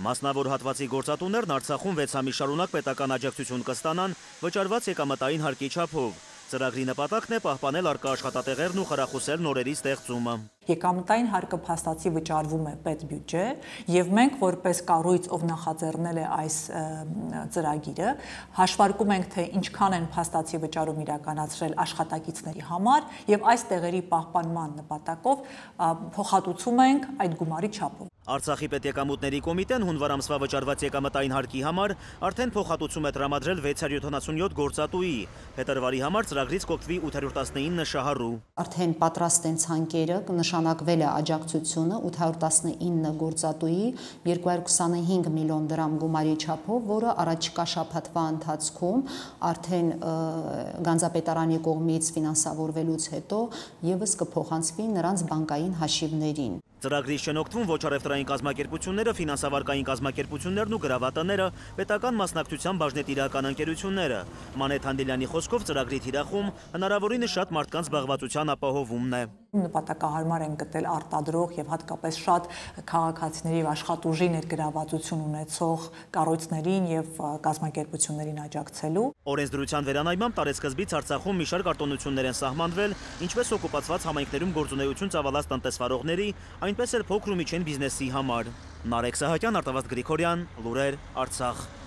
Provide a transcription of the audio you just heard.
Մասնավոր հատվածի գործատուներն Արցախում 6 ամի շարունակ պետական աջակցություն կստանան վճարված եկամտային հարկի չափով։ Ծրագրի նպատակն է պահպանել արկա աշխատատեղերն ու խրախուսել նորերի ստեղծումը։ Եկամտային հարկը փաստացի վճարվում է պետբյուջե, եւ մենք որպես կառույց, ով նախաձեռնել է այս ծրագիրը, հաշվարկում ենք, թե ինչքան են փաստացի վճարում իրականացրել աշխատակիցների համար եւ այս տեղերի պահպանման նպատակով փոխհատուցում ենք այդ գումարի չափով։ Արցախի պետեկամուտների կոմիտեն հունվար ամսվա վճարված եկամտային հարկի համար արդեն փոխհատուցում է տրամադրել 677 գործատուի։ Փետրվարի համար ծրագրից կօգտվի 819 շահառու։ Արդեն պատրաստ են ցանկերը, կնշանակվել է աջակցությունը 819 գործատուի 225 միլիոն դրամ գումարի չափով, որը առաջիկա շաբաթվա ընթացքում արդեն Գանձապետարանի կողմից ֆինանսավորվելուց հետո եւս կփոխանցվի նրանց բանկային հաշիվներին։ Ծրագրի շենոքթվում ոչ առևտրային կազմակերպությունները, ֆինանսավարկային կազմակերպություններն ու գրավատները, պետական մասնակցության բաժնետիրական ընկերությունները։ Մանեթ Հանդիլյանի խոսքով ծրագրի թիրախում հնարավորինը շատ մարդկանց զբաղվածության ապահովումն է նպատակահարմար են գտել արտադրող եւ հատկապես շատ քաղաքացիների եւ աշխատուժի ներգրավվածություն ունեցող կառույցներին եւ գազམ་ակերպություններին աջակցելու։ Օրենսդրության վերանայմամբ տարեսկզբից Արցախում մի շարք արտոնություններ են սահմանվել, ինչպես օկուպացված համայնքներում գործունեություն ծավալած տնտեսվարողների, այնպես էլ փոքր ու միջին բիզնեսի համար։ Նարեկ Սահակյան, Արտավազդ Գրիգորյան, Լուրեր, Արցախ։